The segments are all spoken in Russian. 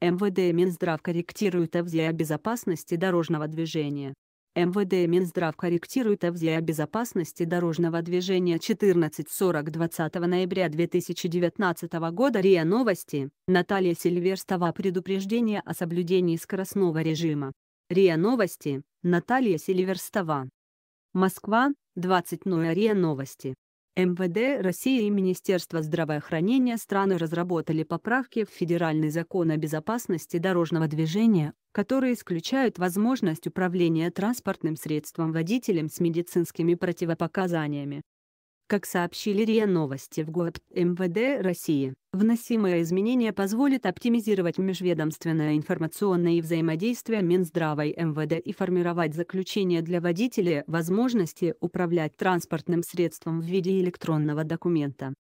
МВД и Минздрав корректируют ФЗИ о безопасности дорожного движения. МВД и Минздрав корректируют ФЗИ о безопасности дорожного движения 14.40 20 ноября 2019 года РИА Новости, Наталья Сильверстова предупреждение о соблюдении скоростного режима. РИА Новости, Наталья Сильверстова. Москва, 20.00 РИА Новости. МВД России и Министерство здравоохранения страны разработали поправки в Федеральный закон о безопасности дорожного движения, которые исключают возможность управления транспортным средством водителем с медицинскими противопоказаниями, как сообщили РИА Новости в год МВД России, вносимое изменение позволит оптимизировать межведомственное информационное взаимодействие Минздрава и МВД и формировать заключение для водителя возможности управлять транспортным средством в виде электронного документа.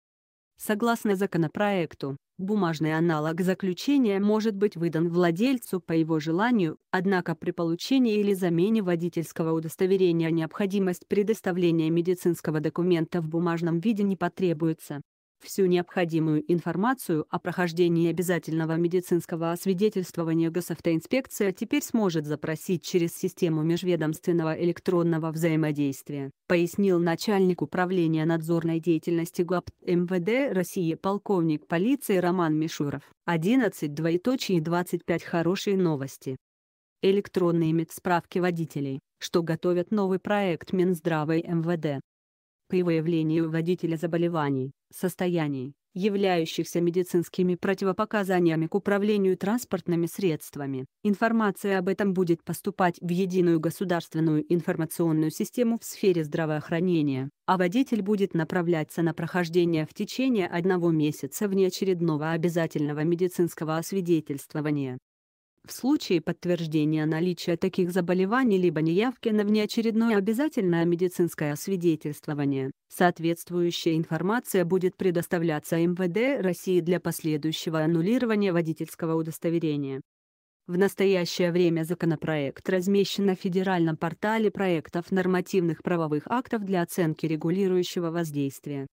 Согласно законопроекту, бумажный аналог заключения может быть выдан владельцу по его желанию, однако при получении или замене водительского удостоверения необходимость предоставления медицинского документа в бумажном виде не потребуется всю необходимую информацию о прохождении обязательного медицинского освидетельствования госавтоинспекция теперь сможет запросить через систему межведомственного электронного взаимодействия, пояснил начальник управления надзорной деятельности ГАПТ МВД России полковник полиции Роман Мишуров. 11 двоеточие 25 хорошие новости. Электронные медсправки водителей, что готовят новый проект Минздрава и МВД при выявлении у водителя заболеваний, состояний, являющихся медицинскими противопоказаниями к управлению транспортными средствами. Информация об этом будет поступать в единую государственную информационную систему в сфере здравоохранения, а водитель будет направляться на прохождение в течение одного месяца внеочередного обязательного медицинского освидетельствования. В случае подтверждения наличия таких заболеваний либо неявки на внеочередное обязательное медицинское освидетельствование, соответствующая информация будет предоставляться МВД России для последующего аннулирования водительского удостоверения. В настоящее время законопроект размещен на федеральном портале проектов нормативных правовых актов для оценки регулирующего воздействия.